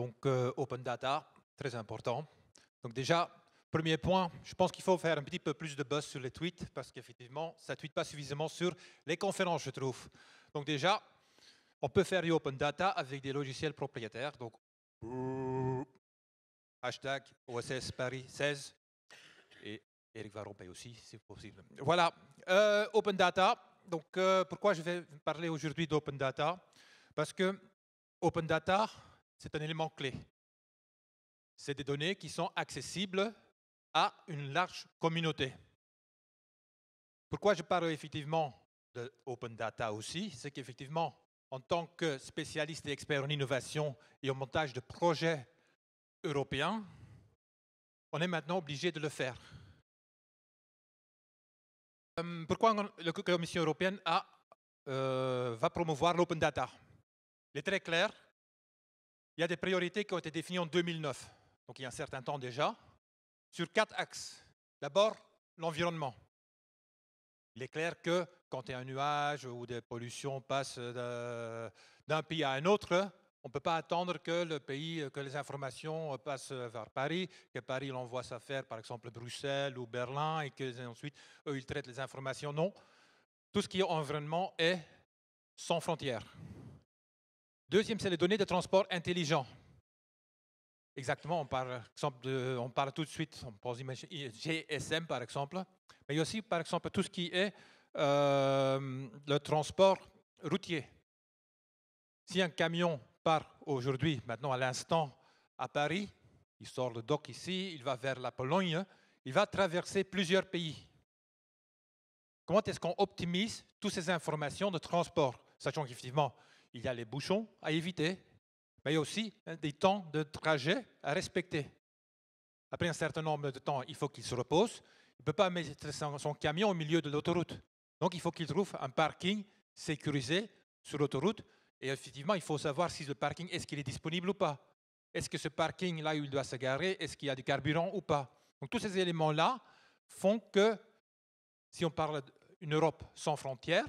Donc, euh, open data, très important. Donc déjà, premier point, je pense qu'il faut faire un petit peu plus de buzz sur les tweets, parce qu'effectivement, ça ne tweet pas suffisamment sur les conférences, je trouve. Donc déjà, on peut faire du open data avec des logiciels propriétaires. Donc, euh, hashtag OSS Paris 16. Et Eric va romper aussi, si possible. Voilà, euh, open data. Donc, pourquoi je vais parler aujourd'hui d'open data Parce que open data, c'est un élément clé. C'est des données qui sont accessibles à une large communauté. Pourquoi je parle effectivement de open data aussi C'est qu'effectivement, en tant que spécialiste et expert en innovation et en montage de projets européens, on est maintenant obligé de le faire. Euh, pourquoi la Commission européenne euh, va promouvoir l'open data Il est très clair il y a des priorités qui ont été définies en 2009, donc il y a un certain temps déjà, sur quatre axes. D'abord, l'environnement. Il est clair que quand il y a un nuage ou des pollutions passent euh, d'un pays à un autre, on ne peut pas attendre que le pays, euh, que les informations euh, passent vers Paris, que Paris l'envoie ça faire, par exemple, Bruxelles ou Berlin, et que ensuite eux, ils traitent les informations. Non, tout ce qui est environnement est sans frontières. Deuxième, c'est les données de transport intelligent. Exactement, on parle, tout de suite, on pense GSM par exemple, mais aussi par exemple tout ce qui est euh, le transport routier. Si un camion part aujourd'hui, maintenant à l'instant, à Paris, il sort le dock ici, il va vers la Pologne, il va traverser plusieurs pays. Comment est-ce qu'on optimise toutes ces informations de transport, sachant qu'effectivement, il y a les bouchons à éviter, mais il y a aussi des temps de trajet à respecter. Après un certain nombre de temps, il faut qu'il se repose. Il ne peut pas mettre son, camion au milieu de l'autoroute. Donc il faut qu'il trouve un parking sécurisé sur l'autoroute. Et effectivement, il faut savoir si le parking, est-ce qu'il est disponible ou pas. Est-ce que ce parking, là où il doit se garer, est-ce qu'il y a du carburant ou pas. Donc tous ces éléments-là font que, si on parle d'une Europe sans frontières,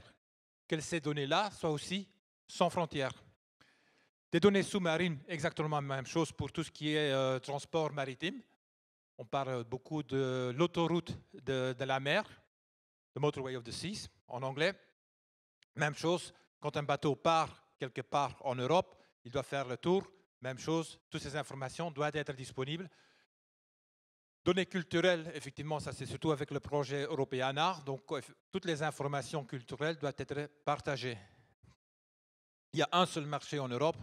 que ces données-là soient aussi sans frontières. Des données sous-marines, exactement la même chose pour tout ce qui est euh, transport maritime. On parle beaucoup de l'autoroute de, la mer, the motorway of the seas en anglais. Même chose, quand un bateau part quelque part en Europe, il doit faire le tour. Même chose, toutes ces informations doivent être disponibles. Données culturelles, effectivement, ça c'est surtout avec le projet Europeana. Donc, euh, toutes les informations culturelles doivent être partagées il y a un seul marché en Europe.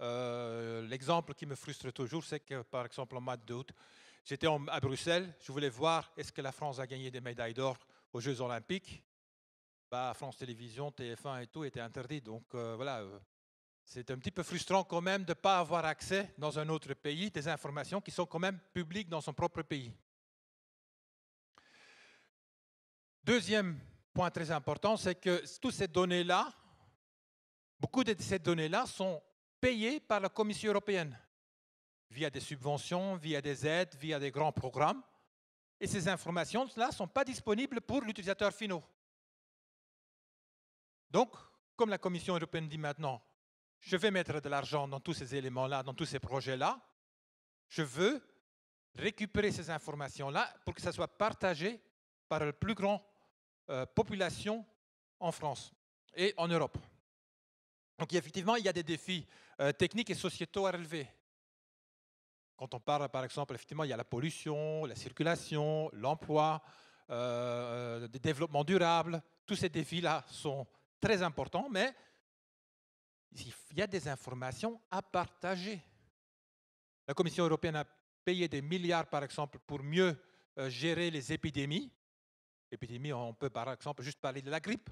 Euh, l'exemple qui me frustre toujours, c'est que par exemple en mois d'août, j'étais à Bruxelles, je voulais voir est-ce que la France a gagné des médailles d'or aux Jeux Olympiques. Bah, France Télévisions, TF1 et tout était interdit. Donc euh, voilà, euh, c'est un petit peu frustrant quand même de ne pas avoir accès dans un autre pays des informations qui sont quand même publiques dans son propre pays. Deuxième point très important, c'est que toutes ces données-là, Beaucoup de ces données-là sont payées par la Commission européenne via des subventions, via des aides, via des grands programmes. Et ces informations-là ne sont pas disponibles pour l'utilisateur finaux. Donc, comme la Commission européenne dit maintenant, je vais mettre de l'argent dans tous ces éléments-là, dans tous ces projets-là, je veux récupérer ces informations-là pour que ça soit partagé par la plus grande euh, population en France et en Europe. Donc effectivement, il y a des défis euh, techniques et sociétaux à relever. Quand on parle, par exemple, effectivement, il y a la pollution, la circulation, l'emploi, euh, euh, le développement durable. Tous ces défis-là sont très importants, mais il y a des informations à partager. La Commission européenne a payé des milliards, par exemple, pour mieux gérer les épidémies. Épidémie, on peut par exemple juste parler de la grippe.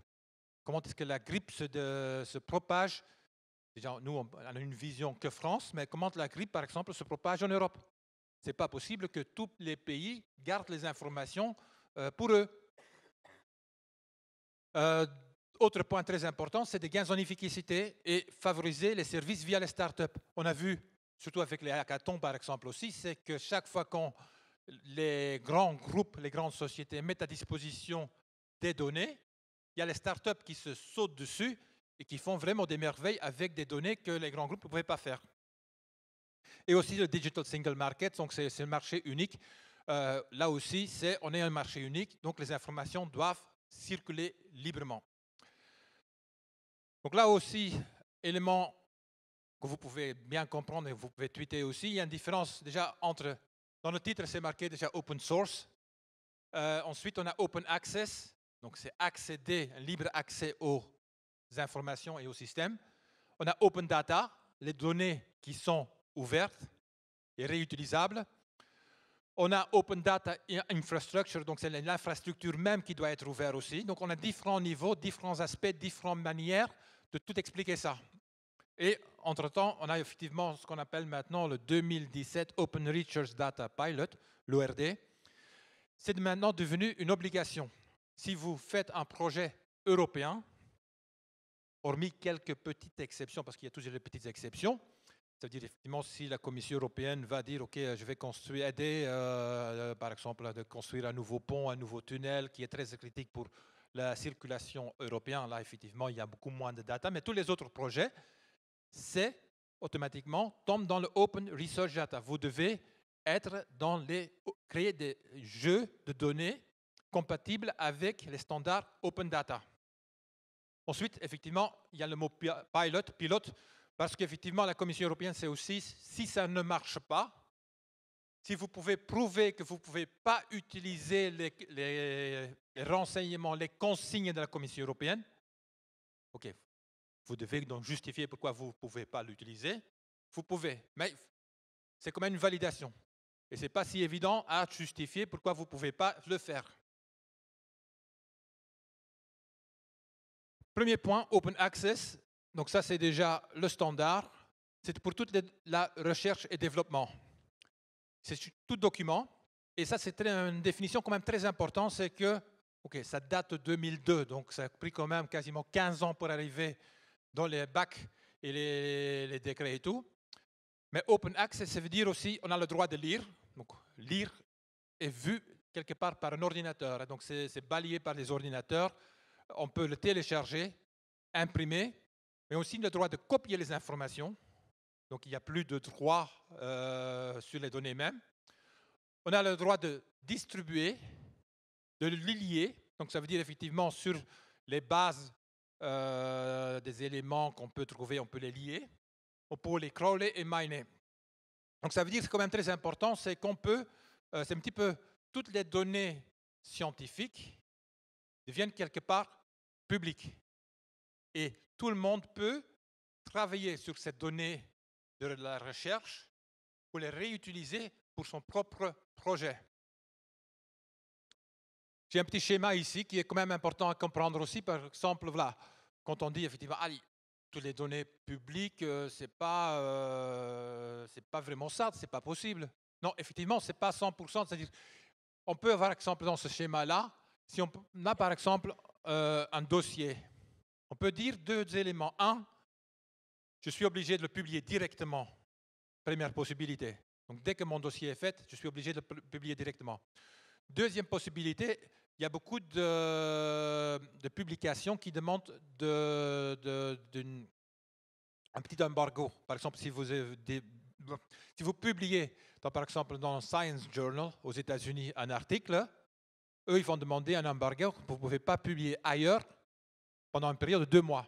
Comment est-ce que la grippe se, propage nous, on a une vision que France, mais comment la grippe, par exemple, se propage en Europe Ce n'est pas possible que tous les pays gardent les informations euh, pour eux. Euh, autre point très important, c'est des gains en efficacité et favoriser les services via les startups. On a vu, surtout avec les hackathons par exemple aussi, c'est que chaque fois qu'on les grands groupes, les grandes sociétés mettent à disposition des données, il y a les startups qui se sautent dessus et qui font vraiment des merveilles avec des données que les grands groupes ne pouvaient pas faire. Et aussi le Digital Single Market, donc c'est le marché unique. Euh, là aussi, on est un marché unique, donc les informations doivent circuler librement. Donc là aussi, élément que vous pouvez bien comprendre et vous pouvez tweeter aussi, il y a une différence déjà entre, dans le titre c'est marqué déjà open source, euh, ensuite on a open access, donc c'est accéder, un libre accès aux informations et aux systèmes. On a Open Data, les données qui sont ouvertes et réutilisables. On a Open Data Infrastructure, donc c'est l'infrastructure même qui doit être ouverte aussi. Donc on a différents niveaux, différents aspects, différentes manières de tout expliquer ça. Et entre-temps, on a effectivement ce qu'on appelle maintenant le 2017 Open Research Data Pilot, l'ORD. C'est maintenant devenu une obligation si vous faites un projet européen, hormis quelques petites exceptions, parce qu'il y a toujours des petites exceptions, c'est-à-dire effectivement si la Commission européenne va dire ok euh, je vais construire aider euh, euh, par exemple de construire un nouveau pont, un nouveau tunnel qui est très critique pour la circulation européenne, là effectivement il y a beaucoup moins de data, mais tous les autres projets c'est automatiquement tombe dans le open research data. Vous devez être dans les créer des jeux de données compatible avec les standards open data. Ensuite, effectivement, il y a le mot pilot, pilote, parce qu'effectivement, la Commission européenne, c'est aussi, si ça ne marche pas, si vous pouvez prouver que vous ne pouvez pas utiliser les, renseignements, les consignes de la Commission européenne, ok, vous devez donc justifier pourquoi vous ne pouvez pas l'utiliser. Vous pouvez, mais c'est quand même une validation. Et ce n'est pas si évident à justifier pourquoi vous ne pouvez pas le faire. Premier point, open access. Donc ça, c'est déjà le standard. C'est pour toute la recherche et développement. C'est tout document. Et ça, c'est une définition quand même très importante, c'est que, OK, ça date de 2002, donc ça a pris quand même quasiment 15 ans pour arriver dans les bacs et les, décrets et tout. Mais open access, ça veut dire aussi, on a le droit de lire. Donc, lire est vu quelque part par un ordinateur. Donc, c'est balayé par les ordinateurs on peut le télécharger, imprimer, mais aussi le droit de copier les informations. Donc il n'y a plus de droit euh, sur les données mêmes. On a le droit de distribuer, de lier. Donc ça veut dire effectivement sur les bases euh, des éléments qu'on peut trouver, on peut les lier. On peut les crawler et miner. Donc ça veut dire, c'est quand même très important, c'est qu'on peut, euh, c'est un petit peu toutes les données scientifiques deviennent quelque part publiques. Et tout le monde peut travailler sur ces données de la recherche pour les réutiliser pour son propre projet. J'ai un petit schéma ici qui est quand même important à comprendre aussi. Par exemple, voilà, quand on dit effectivement, allez, toutes les données publiques, ce euh, c'est pas, euh, c'est pas vraiment ça, c'est pas possible. Non, effectivement, c'est pas 100%. C'est-à-dire, on peut avoir, par exemple, dans ce schéma-là, si on a par exemple euh, un dossier, on peut dire deux éléments. Un, je suis obligé de le publier directement. Première possibilité. Donc dès que mon dossier est fait, je suis obligé de le publier directement. Deuxième possibilité, il y a beaucoup de, publications qui demandent un petit embargo. Par exemple, si vous, publiez, par exemple, dans Science Journal aux États-Unis, un article, eux, ils vont demander un embargo vous ne pouvez pas publier ailleurs pendant une période de deux mois.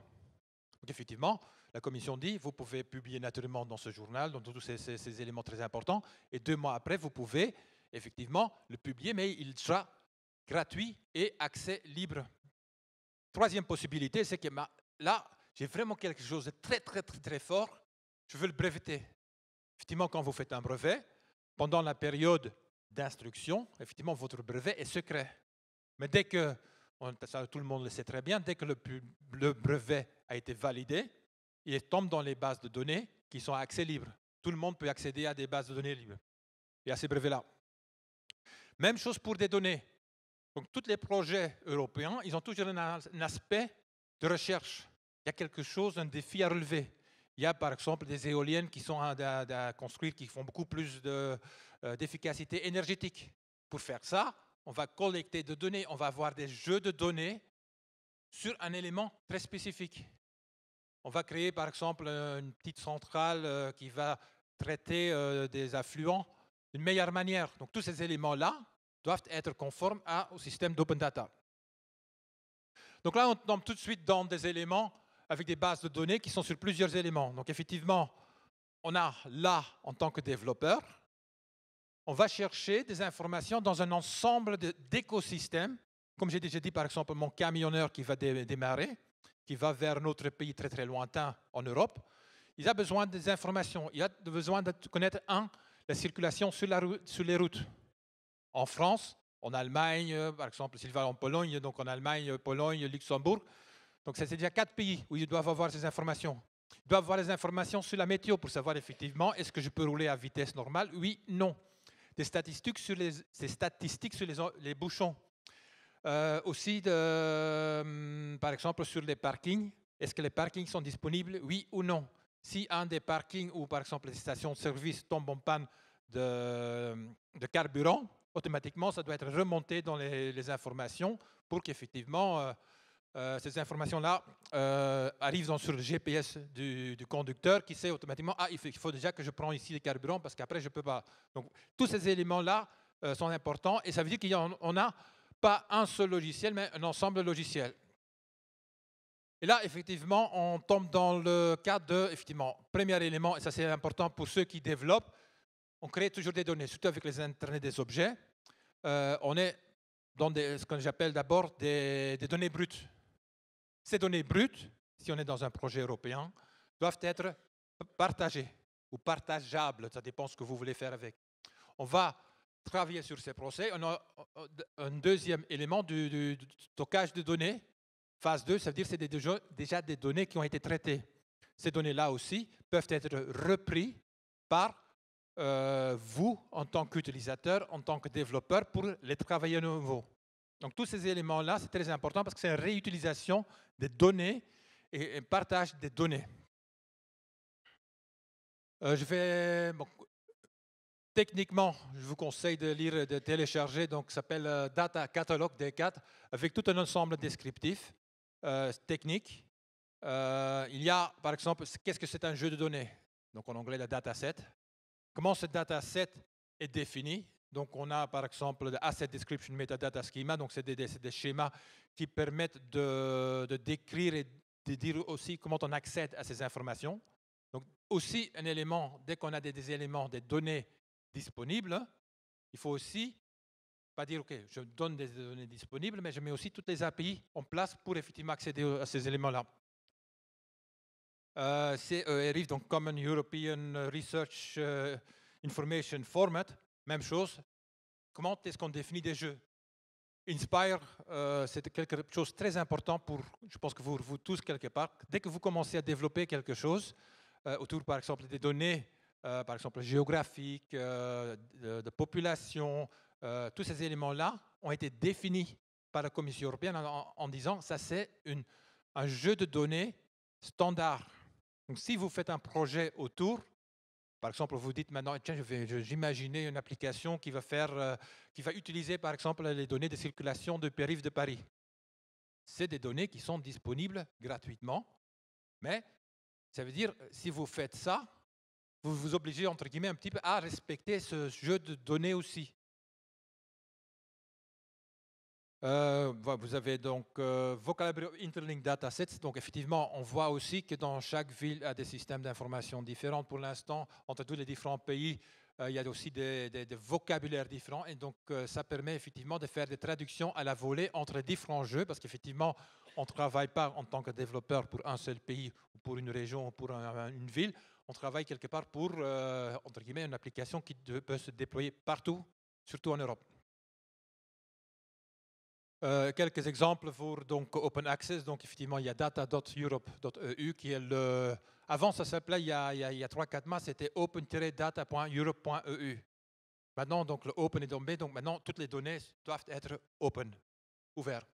Donc effectivement, la commission dit, vous pouvez publier naturellement dans ce journal, dans tous ces, éléments très importants, et deux mois après, vous pouvez effectivement le publier, mais il sera gratuit et accès libre. Troisième possibilité, c'est que là, j'ai vraiment quelque chose de très, très, très, très fort. Je veux le breveter. Effectivement, quand vous faites un brevet, pendant la période d'instruction, effectivement, votre brevet est secret. Mais dès que, tout le monde le sait très bien, dès que le, brevet a été validé, il tombe dans les bases de données qui sont à accès libre. Tout le monde peut accéder à des bases de données libres et à ces brevets-là. Même chose pour des données. Donc, tous les projets européens, ils ont toujours un, aspect de recherche. Il y a quelque chose, un défi à relever. Il y a par exemple des éoliennes qui sont à construire, qui font beaucoup plus de, euh, d'efficacité énergétique. Pour faire ça, on va collecter des données, on va avoir des jeux de données sur un élément très spécifique. On va créer par exemple euh, une petite centrale euh, qui va traiter des affluents d'une meilleure manière. Donc tous ces éléments-là doivent être conformes au système d'open data. Donc là, on tombe tout de suite dans des éléments avec des bases de données qui sont sur plusieurs éléments. Donc effectivement, on a là, en tant que développeur, on va chercher des informations dans un ensemble d'écosystèmes. Comme j'ai déjà dit, par exemple, mon camionneur qui va démarrer, qui va vers notre pays très très lointain en Europe, il a besoin des informations. Il a besoin de connaître, un, la circulation sur, sur les routes. En France, en Allemagne, euh, par exemple, s'il va en Pologne, donc en Allemagne, Pologne, Luxembourg. Donc, c'est déjà quatre pays où ils doivent avoir ces informations. Ils doivent avoir les informations sur la météo pour savoir effectivement est-ce que je peux rouler à vitesse normale Oui, non des statistiques sur les, statistiques sur les, les bouchons. Euh, aussi, de, hum, par exemple, sur les parkings. Est-ce que les parkings sont disponibles, oui ou non Si un des parkings ou, par exemple, les stations-service de tombent en panne de, de, carburant, automatiquement, ça doit être remonté dans les, informations pour qu'effectivement, euh, euh, ces informations-là euh, arrivent sur le GPS du, conducteur qui sait automatiquement ah il faut, déjà que je prends ici le carburant parce qu'après je peux pas. Donc tous ces éléments-là euh, sont importants et ça veut dire qu'on n'a pas un seul logiciel mais un ensemble de logiciels. Et là effectivement on tombe dans le cadre de effectivement premier élément et ça c'est important pour ceux qui développent. On crée toujours des données, surtout avec les internets des objets. on est dans ce que j'appelle d'abord des données brutes ces données brutes, si on est dans un projet européen, doivent être partagées ou partageables, ça dépend ce que vous voulez faire avec. On va travailler sur ces procès. On a un deuxième élément du, stockage de données. Phase 2, ça veut dire que c'est déjà, déjà des données qui ont été traitées. Ces données-là aussi peuvent être reprises par euh, vous en tant qu'utilisateur, en tant que développeur, pour les travailler à nouveau. Donc tous ces éléments-là, c'est très important parce que c'est une réutilisation des données et un partage des données. Euh, techniquement, je vous conseille de lire, de télécharger. Donc, ça s'appelle euh, Data Catalog D4 avec tout un ensemble descriptif euh, technique. il y a, par exemple, qu'est-ce que c'est un jeu de données Donc, en anglais, le dataset. Comment ce dataset est défini donc on a par exemple Asset Description Metadata Schema, donc c'est des, des, schémas qui permettent de, décrire et de dire aussi comment on accède à ces informations. Donc aussi un élément, dès qu'on a des, éléments, des données disponibles, il faut aussi pas dire ok, je donne des données disponibles, mais je mets aussi toutes les API en place pour effectivement accéder à ces éléments-là. Euh, c'est ERIF, donc Common European Research euh, Information Format, même chose, comment est-ce qu'on définit des jeux Inspire, euh, c'est quelque chose de très important pour, je pense que vous, vous tous, quelque part. Dès que vous commencez à développer quelque chose, euh, autour, par exemple, des données, euh, par exemple, géographiques, de, population, tous ces éléments-là ont été définis par la Commission européenne en, en disant ça, c'est un jeu de données standard. Donc, si vous faites un projet autour, par exemple, vous dites maintenant, tiens, je vais j'imaginer une application qui va, faire, euh, utiliser, par exemple, les données de circulation de périph' de Paris. C'est des données qui sont disponibles gratuitement, mais ça veut dire, euh, si vous faites ça, vous vous obligez, entre guillemets, un petit peu à respecter ce jeu de données aussi. Euh, vous avez donc euh, Vocalabrio Interlink Datasets. Donc effectivement, on voit aussi que dans chaque ville, il y a des systèmes d'information différents. Pour l'instant, entre tous les différents pays, euh, il y a aussi des, vocabulaires différents. Et donc euh, ça permet effectivement de faire des traductions à la volée entre différents jeux, parce qu'effectivement, on ne travaille pas en tant que développeur pour un seul pays, ou pour une région, ou pour une ville. On travaille quelque part pour, entre guillemets, une application qui peut se déployer partout, surtout en Europe. Euh, quelques exemples pour donc, Open Access. Donc, effectivement, il y a data.europe.eu qui est le. Avant, ça s'appelait, il y a, a, a 3-4 mois, c'était open-data.europe.eu. Maintenant, donc, le open est tombé. Donc, maintenant, toutes les données doivent être open, ouvertes.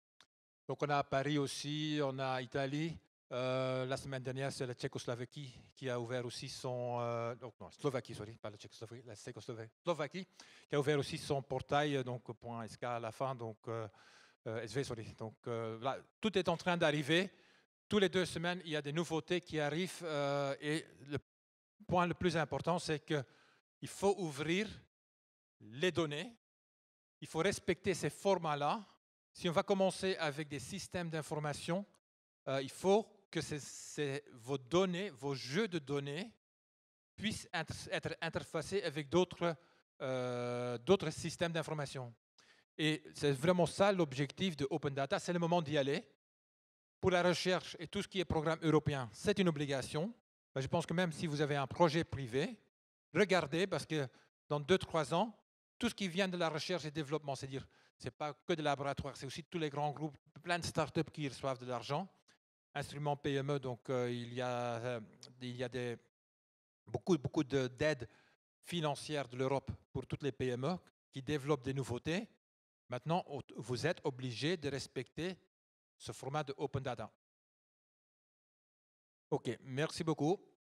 Donc, on a Paris aussi, on a Italie. Euh, la semaine dernière, c'est la Tchécoslovaquie qui a ouvert aussi son. Euh, donc, non, Slovaquie, sorry, pas la Tchécoslovaquie, la Tchécoslovaquie, Slovaquie, qui a ouvert aussi son portail, donc, point SK à la fin. Donc, euh, euh, eh, Donc euh, tout est en train d'arriver. Tous les deux semaines, il y a des nouveautés qui arrivent. Euh, et le point le plus important, c'est qu'il faut ouvrir les données. Il faut respecter ces formats-là. Si on va commencer avec des systèmes d'information, il faut que vos données, vos jeux de données, puissent être interfacés avec d'autres systèmes d'information. Et c'est vraiment ça l'objectif de Open Data. C'est le moment d'y aller. Pour la recherche et tout ce qui est programme européen, c'est une obligation. Ben, je pense que même si vous avez un projet privé, regardez, parce que dans 2-3 ans, tout ce qui vient de la recherche et développement, c'est-à-dire, ce n'est pas que des laboratoires, c'est aussi tous les grands groupes, plein de start-up qui reçoivent de l'argent. Instruments PME, donc euh, il y a, euh, il y a des, beaucoup, beaucoup d'aides financières de l'Europe pour toutes les PME qui développent des nouveautés. Maintenant, vous êtes obligé de respecter ce format de Open Data. OK, merci beaucoup.